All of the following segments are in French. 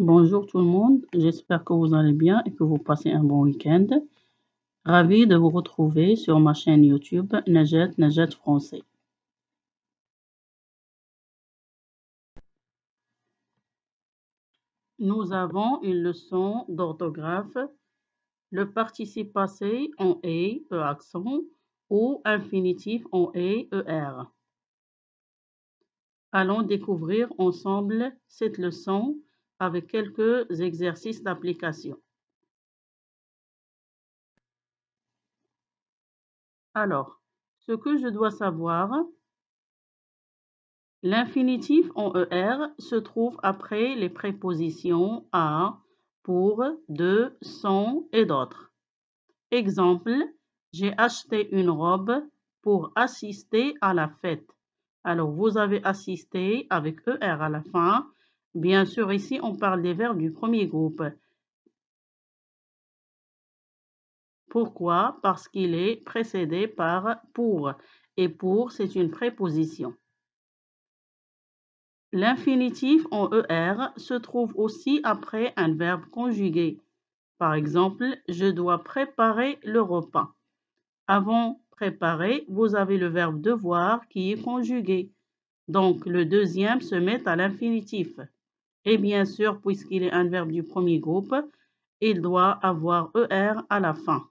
Bonjour tout le monde, j'espère que vous allez bien et que vous passez un bon week-end. Ravi de vous retrouver sur ma chaîne YouTube Najat Najat Français. Nous avons une leçon d'orthographe. Le participe passé en E, E accent, ou infinitif en E, ER. Allons découvrir ensemble cette leçon avec quelques exercices d'application. Alors, ce que je dois savoir, l'infinitif en ER se trouve après les prépositions à, pour, de, son et d'autres. Exemple, j'ai acheté une robe pour assister à la fête. Alors, vous avez assisté avec ER à la fin Bien sûr, ici, on parle des verbes du premier groupe. Pourquoi Parce qu'il est précédé par pour. Et pour, c'est une préposition. L'infinitif en ER se trouve aussi après un verbe conjugué. Par exemple, je dois préparer le repas. Avant préparer, vous avez le verbe devoir qui est conjugué. Donc, le deuxième se met à l'infinitif. Et bien sûr, puisqu'il est un verbe du premier groupe, il doit avoir ER à la fin.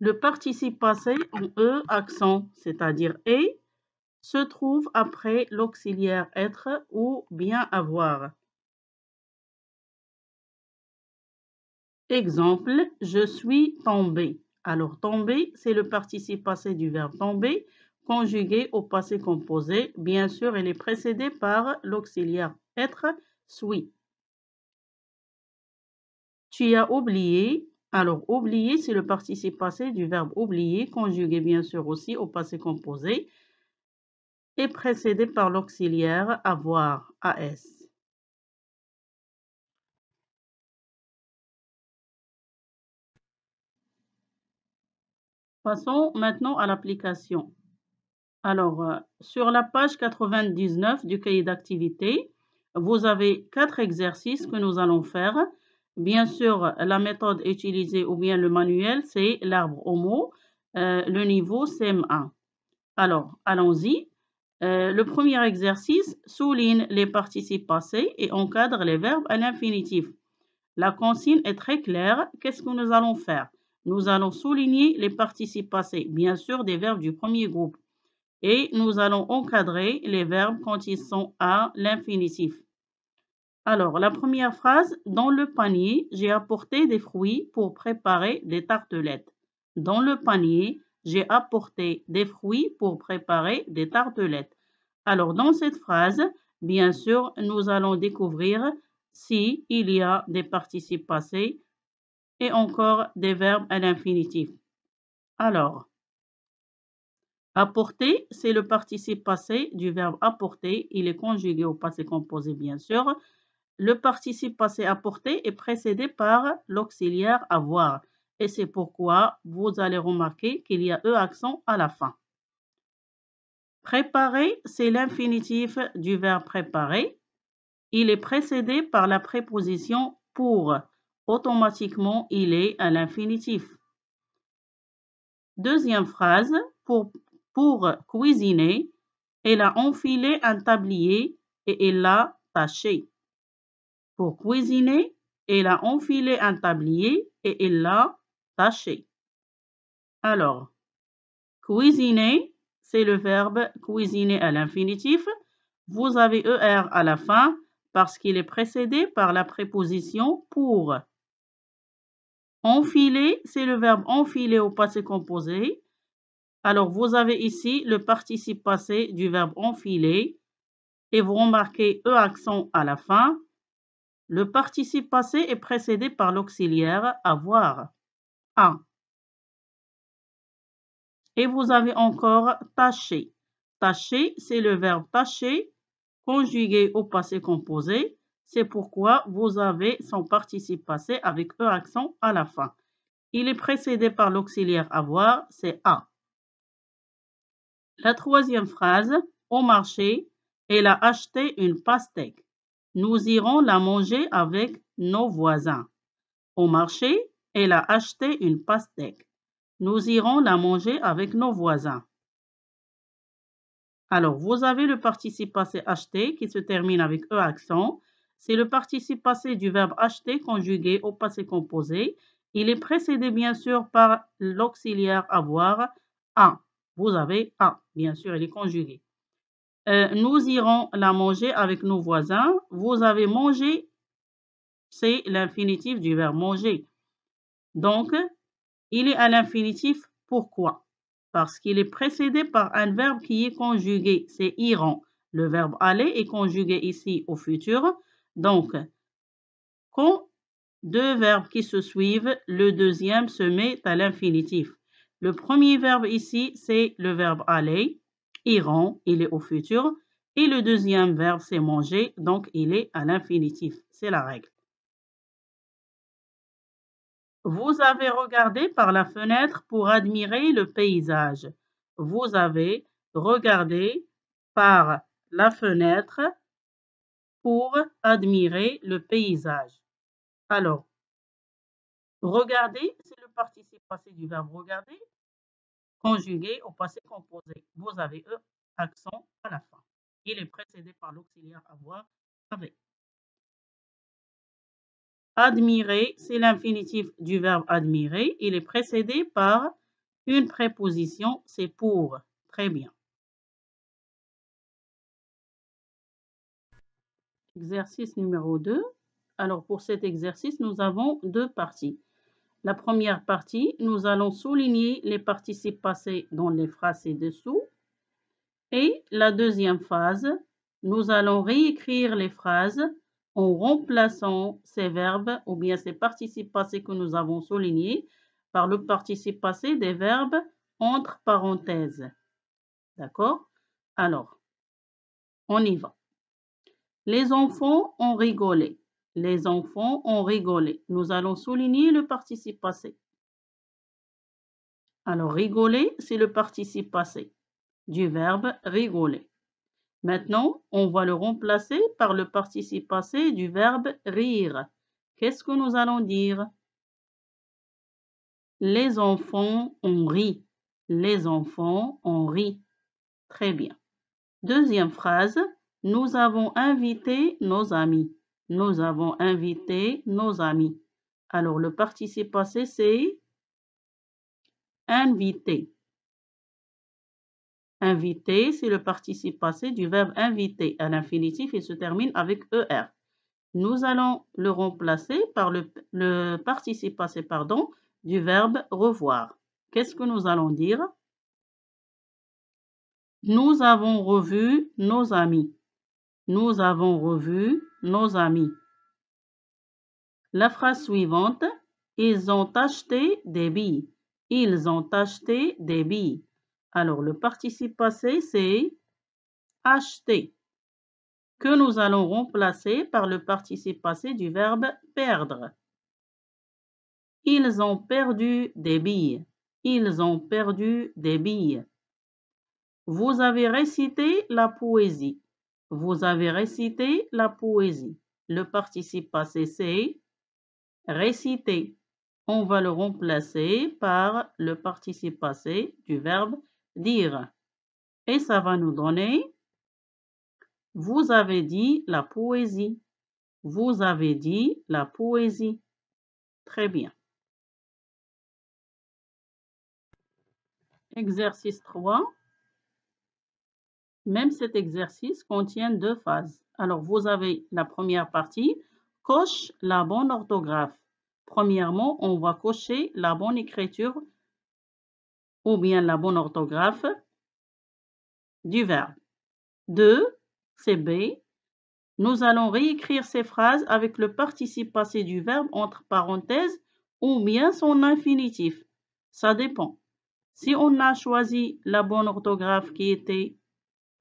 Le participe passé en E accent, c'est-à-dire e, se trouve après l'auxiliaire être ou bien avoir. Exemple, je suis tombé. Alors, tombé », c'est le participe passé du verbe tomber Conjugué au passé composé. Bien sûr, elle est précédée par l'auxiliaire être, suis. Tu as oublié. Alors, oublier, c'est le participe passé du verbe oublier, conjugué bien sûr aussi au passé composé et précédé par l'auxiliaire avoir, AS. Passons maintenant à l'application. Alors, euh, sur la page 99 du cahier d'activité, vous avez quatre exercices que nous allons faire. Bien sûr, la méthode utilisée ou bien le manuel, c'est l'arbre homo, euh, le niveau CM1. Alors, allons-y. Euh, le premier exercice souligne les participes passés et encadre les verbes à l'infinitif. La consigne est très claire. Qu'est-ce que nous allons faire Nous allons souligner les participes passés, bien sûr des verbes du premier groupe et nous allons encadrer les verbes quand ils sont à l'infinitif. Alors, la première phrase, dans le panier, j'ai apporté des fruits pour préparer des tartelettes. Dans le panier, j'ai apporté des fruits pour préparer des tartelettes. Alors, dans cette phrase, bien sûr, nous allons découvrir si il y a des participes passés et encore des verbes à l'infinitif. Alors, Apporter, c'est le participe passé du verbe apporter. Il est conjugué au passé composé, bien sûr. Le participe passé apporter est précédé par l'auxiliaire avoir. Et c'est pourquoi vous allez remarquer qu'il y a E accent à la fin. Préparer, c'est l'infinitif du verbe préparer. Il est précédé par la préposition pour. Automatiquement, il est à l'infinitif. Deuxième phrase, pour pour cuisiner. Elle a enfilé un tablier et elle l'a taché. Pour cuisiner, elle a enfilé un tablier et elle l'a taché. Alors, cuisiner, c'est le verbe cuisiner à l'infinitif. Vous avez ER à la fin parce qu'il est précédé par la préposition pour. Enfiler, c'est le verbe enfiler au passé composé alors, vous avez ici le participe passé du verbe enfiler et vous remarquez E accent à la fin. Le participe passé est précédé par l'auxiliaire avoir. a ». Et vous avez encore tâcher. Tâcher, c'est le verbe tâcher conjugué au passé composé. C'est pourquoi vous avez son participe passé avec E accent à la fin. Il est précédé par l'auxiliaire avoir, c'est A. La troisième phrase, au marché, elle a acheté une pastèque. Nous irons la manger avec nos voisins. Au marché, elle a acheté une pastèque. Nous irons la manger avec nos voisins. Alors, vous avez le participe passé acheté qui se termine avec E accent. C'est le participe passé du verbe acheter conjugué au passé composé. Il est précédé bien sûr par l'auxiliaire avoir, a. Vous avez A. Bien sûr, elle est conjugué. Euh, nous irons la manger avec nos voisins. Vous avez mangé, c'est l'infinitif du verbe manger. Donc, il est à l'infinitif. Pourquoi Parce qu'il est précédé par un verbe qui est conjugué. C'est irons ». Le verbe aller est conjugué ici au futur. Donc, quand deux verbes qui se suivent, le deuxième se met à l'infinitif. Le premier verbe ici, c'est le verbe aller. Iront, il est au futur. Et le deuxième verbe, c'est manger, donc il est à l'infinitif. C'est la règle. Vous avez regardé par la fenêtre pour admirer le paysage. Vous avez regardé par la fenêtre pour admirer le paysage. Alors, regarder, c'est le participe passé du verbe regarder conjugué au passé composé. Vous avez E, accent à la fin. Il est précédé par l'auxiliaire avoir avec. Admirer, c'est l'infinitif du verbe admirer. Il est précédé par une préposition, c'est pour. Très bien. Exercice numéro 2. Alors pour cet exercice, nous avons deux parties. La première partie, nous allons souligner les participes passés dans les phrases ci-dessous. Et la deuxième phase, nous allons réécrire les phrases en remplaçant ces verbes ou bien ces participes passés que nous avons soulignés par le participe passé des verbes entre parenthèses. D'accord Alors, on y va. Les enfants ont rigolé. Les enfants ont rigolé. Nous allons souligner le participe passé. Alors, rigoler, c'est le participe passé du verbe rigoler. Maintenant, on va le remplacer par le participe passé du verbe rire. Qu'est-ce que nous allons dire Les enfants ont ri. Les enfants ont ri. Très bien. Deuxième phrase, nous avons invité nos amis. Nous avons invité nos amis. Alors, le participe passé, c'est invité. Invité, c'est le participe passé du verbe inviter à l'infinitif il se termine avec ER. Nous allons le remplacer par le, le participe passé pardon, du verbe revoir. Qu'est-ce que nous allons dire Nous avons revu nos amis. Nous avons revu nos amis. La phrase suivante, ils ont acheté des billes. Ils ont acheté des billes. Alors, le participe passé, c'est acheter, que nous allons remplacer par le participe passé du verbe perdre. Ils ont perdu des billes. Ils ont perdu des billes. Vous avez récité la poésie. Vous avez récité la poésie. Le participe passé c'est réciter. On va le remplacer par le participe passé du verbe dire. Et ça va nous donner Vous avez dit la poésie. Vous avez dit la poésie. Très bien. Exercice 3. Même cet exercice contient deux phases. Alors, vous avez la première partie, coche la bonne orthographe. Premièrement, on va cocher la bonne écriture ou bien la bonne orthographe du verbe. Deux, c'est B. Nous allons réécrire ces phrases avec le participe passé du verbe entre parenthèses ou bien son infinitif. Ça dépend. Si on a choisi la bonne orthographe qui était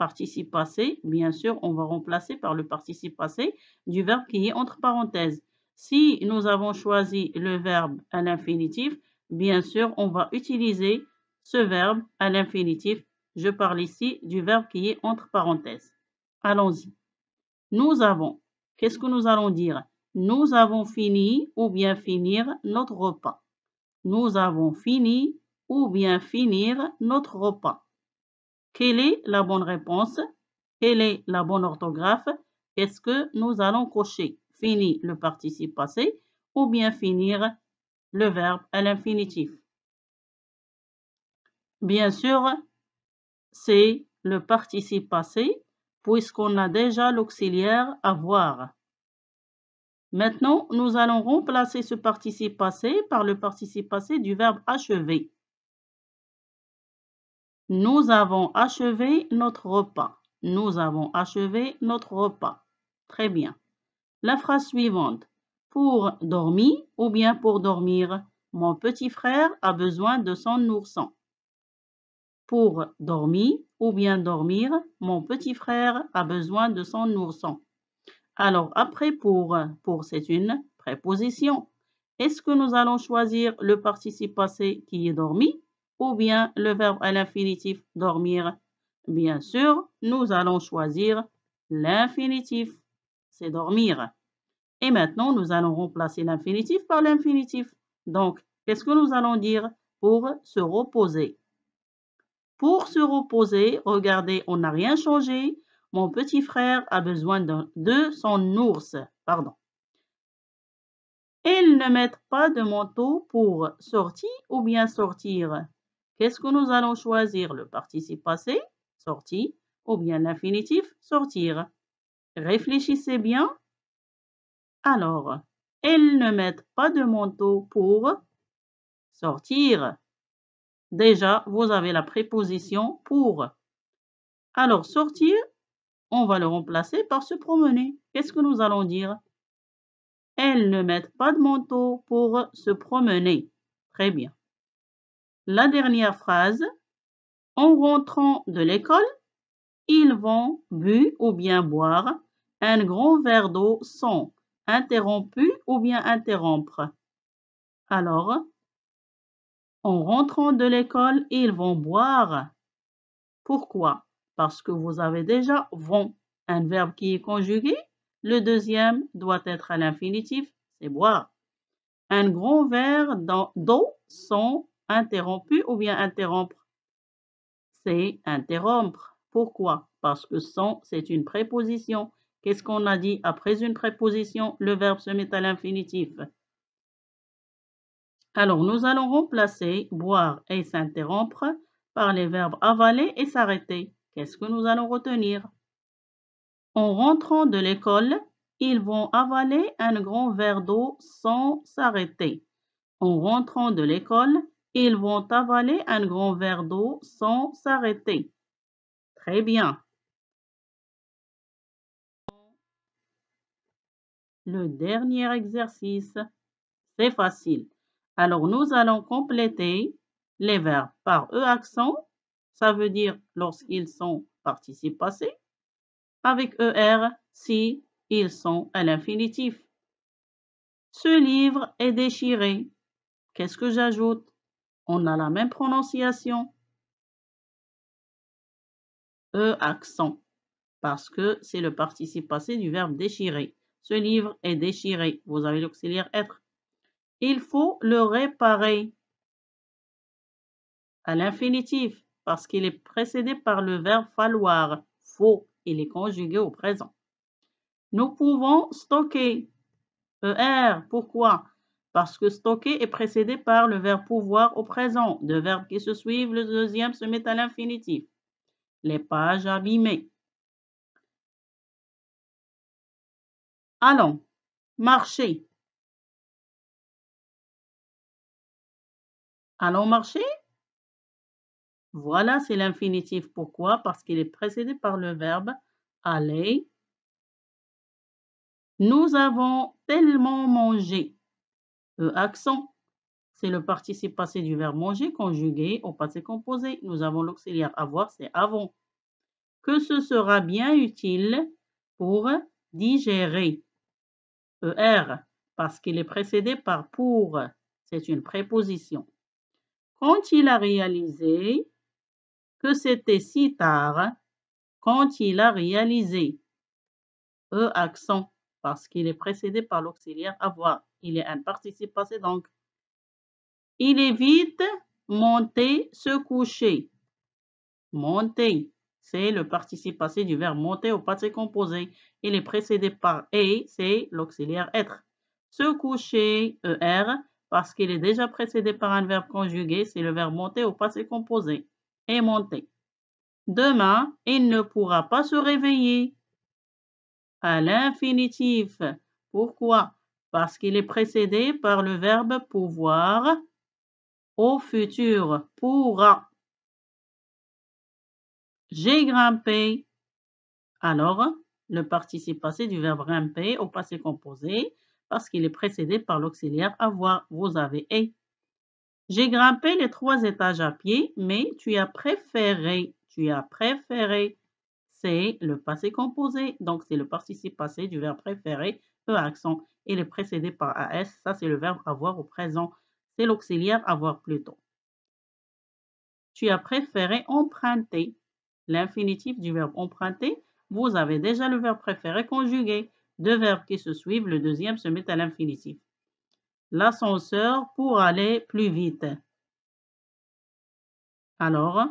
participe passé, bien sûr, on va remplacer par le participe passé du verbe qui est entre parenthèses. Si nous avons choisi le verbe à l'infinitif, bien sûr, on va utiliser ce verbe à l'infinitif. Je parle ici du verbe qui est entre parenthèses. Allons-y. Nous avons. Qu'est-ce que nous allons dire Nous avons fini ou bien finir notre repas. Nous avons fini ou bien finir notre repas. Quelle est la bonne réponse? Quelle est la bonne orthographe? Est-ce que nous allons cocher fini le participe passé ou bien finir le verbe à l'infinitif? Bien sûr, c'est le participe passé puisqu'on a déjà l'auxiliaire avoir. Maintenant, nous allons remplacer ce participe passé par le participe passé du verbe achever. Nous avons achevé notre repas. Nous avons achevé notre repas. Très bien. La phrase suivante. Pour dormir ou bien pour dormir, mon petit frère a besoin de son ourson. Pour dormir ou bien dormir, mon petit frère a besoin de son ourson. Alors après pour, pour c'est une préposition. Est-ce que nous allons choisir le participe passé qui est dormi ou bien le verbe à l'infinitif dormir. Bien sûr, nous allons choisir l'infinitif, c'est dormir. Et maintenant, nous allons remplacer l'infinitif par l'infinitif. Donc, qu'est-ce que nous allons dire pour se reposer Pour se reposer, regardez, on n'a rien changé. Mon petit frère a besoin de, son ours. Pardon. Ils ne mettent pas de manteau pour sortir ou bien sortir. Qu'est-ce que nous allons choisir Le participe passé, sorti, ou bien l'infinitif, sortir. Réfléchissez bien. Alors, elles ne mettent pas de manteau pour sortir. Déjà, vous avez la préposition pour. Alors, sortir, on va le remplacer par se promener. Qu'est-ce que nous allons dire Elles ne mettent pas de manteau pour se promener. Très bien la dernière phrase. En rentrant de l'école, ils vont bu ou bien boire un grand verre d'eau sans interrompu ou bien interrompre. Alors, en rentrant de l'école, ils vont boire. Pourquoi Parce que vous avez déjà vont, un verbe qui est conjugué. Le deuxième doit être à l'infinitif, c'est boire. Un grand verre d'eau sans interrompu ou bien interrompre C'est interrompre. Pourquoi Parce que sans », c'est une préposition. Qu'est-ce qu'on a dit après une préposition Le verbe se met à l'infinitif. Alors, nous allons remplacer boire et s'interrompre par les verbes avaler et s'arrêter. Qu'est-ce que nous allons retenir En rentrant de l'école, ils vont avaler un grand verre d'eau sans s'arrêter. En rentrant de l'école, ils vont avaler un grand verre d'eau sans s'arrêter. Très bien. Le dernier exercice, c'est facile. Alors, nous allons compléter les verbes par E accent, ça veut dire lorsqu'ils sont participe passé, avec ER si ils sont à l'infinitif. Ce livre est déchiré. Qu'est-ce que j'ajoute on a la même prononciation. E accent, parce que c'est le participe passé du verbe déchirer. Ce livre est déchiré. Vous avez l'auxiliaire être. Il faut le réparer à l'infinitif parce qu'il est précédé par le verbe falloir. Faux. il est conjugué au présent. Nous pouvons stocker. E r. pourquoi parce que stocker est précédé par le verbe pouvoir au présent. Deux verbes qui se suivent, le deuxième se met à l'infinitif. Les pages abîmées. Allons, marcher. Allons marcher Voilà, c'est l'infinitif. Pourquoi Parce qu'il est précédé par le verbe aller. Nous avons tellement mangé. E accent, c'est le participe passé du verbe manger conjugué au passé composé. Nous avons l'auxiliaire avoir, c'est avant. Que ce sera bien utile pour digérer. E-R, parce qu'il est précédé par pour. C'est une préposition. Quand il a réalisé que c'était si tard, quand il a réalisé. E accent, parce qu'il est précédé par l'auxiliaire avoir. Il est un participe passé, donc il évite monter, se coucher. Monter, c'est le participe passé du verbe monter au passé composé. Il est précédé par et, c'est l'auxiliaire être. Se coucher, er, parce qu'il est déjà précédé par un verbe conjugué, c'est le verbe monter au passé composé. Et monter. Demain, il ne pourra pas se réveiller. À l'infinitif. Pourquoi parce qu'il est précédé par le verbe pouvoir au futur pourra. J'ai grimpé. Alors, le participe passé du verbe grimper au passé composé parce qu'il est précédé par l'auxiliaire avoir. Vous avez et. J'ai grimpé les trois étages à pied, mais tu as préféré. Tu as préféré. C'est le passé composé, donc c'est le participe passé du verbe préféré accent et est précédé par AS. Ça, c'est le verbe avoir au présent. C'est l'auxiliaire avoir plutôt. Tu as préféré emprunter. L'infinitif du verbe emprunter, vous avez déjà le verbe préféré conjugué. Deux verbes qui se suivent, le deuxième se met à l'infinitif. L'ascenseur pour aller plus vite. Alors,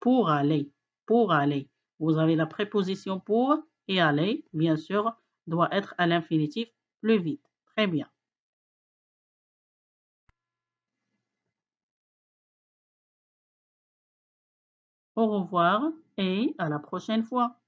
pour aller, pour aller. Vous avez la préposition pour et aller, bien sûr, doit être à l'infinitif plus vite. Très bien. Au revoir et à la prochaine fois.